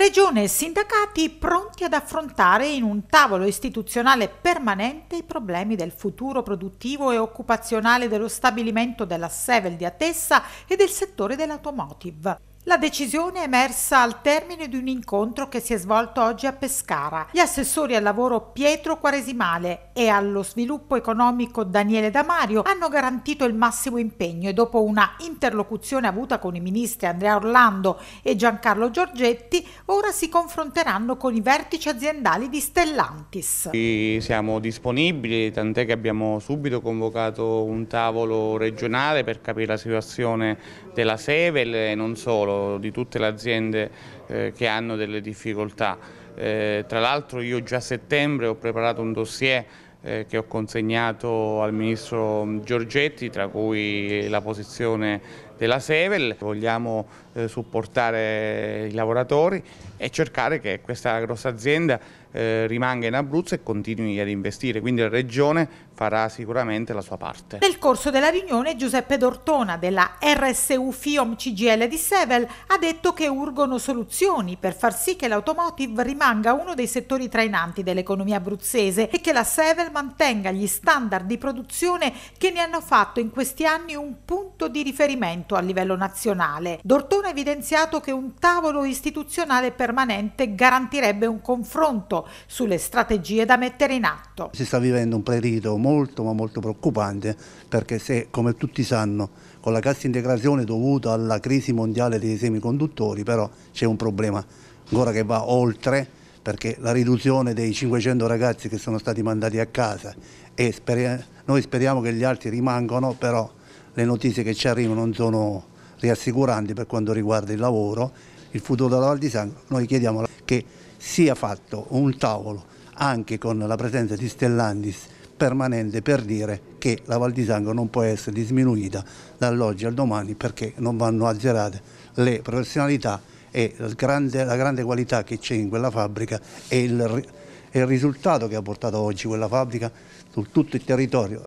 Regione e sindacati pronti ad affrontare in un tavolo istituzionale permanente i problemi del futuro produttivo e occupazionale dello stabilimento della Sevel di Atessa e del settore dell'automotive. La decisione è emersa al termine di un incontro che si è svolto oggi a Pescara. Gli assessori al lavoro Pietro Quaresimale e allo sviluppo economico Daniele Damario hanno garantito il massimo impegno e dopo una interlocuzione avuta con i ministri Andrea Orlando e Giancarlo Giorgetti, ora si confronteranno con i vertici aziendali di Stellantis. Siamo disponibili, tant'è che abbiamo subito convocato un tavolo regionale per capire la situazione della Sevel e non solo piccolo, di tutte le aziende eh, che hanno delle difficoltà. Eh, tra l'altro io già a settembre ho preparato un dossier eh, che ho consegnato al Ministro Giorgetti, tra cui la posizione della Sevel, vogliamo eh, supportare i lavoratori e cercare che questa grossa azienda eh, rimanga in Abruzzo e continui ad investire, quindi la Regione farà sicuramente la sua parte. Nel corso della riunione Giuseppe Dortona della RSU FIOM CGL di Sevel ha detto che urgono soluzioni per far sì che l'automotive rimanga uno dei settori trainanti dell'economia abruzzese e che la Sevel mantenga gli standard di produzione che ne hanno fatto in questi anni un punto di riferimento progetto a livello nazionale. Dortone ha evidenziato che un tavolo istituzionale permanente garantirebbe un confronto sulle strategie da mettere in atto. Si sta vivendo un periodo molto ma molto preoccupante perché se, come tutti sanno, con la cassa integrazione dovuta alla crisi mondiale dei semiconduttori però c'è un problema ancora che va oltre perché la riduzione dei 500 ragazzi che sono stati mandati a casa e speriamo, noi speriamo che gli altri rimangano però le notizie che ci arrivano non sono riassicuranti per quanto riguarda il lavoro, il futuro della Val di Sangro, noi chiediamo che sia fatto un tavolo anche con la presenza di Stellantis permanente per dire che la Val di Sangro non può essere diminuita dall'oggi al domani perché non vanno azzerate le professionalità e la grande, la grande qualità che c'è in quella fabbrica e il, e il risultato che ha portato oggi quella fabbrica su tutto il territorio.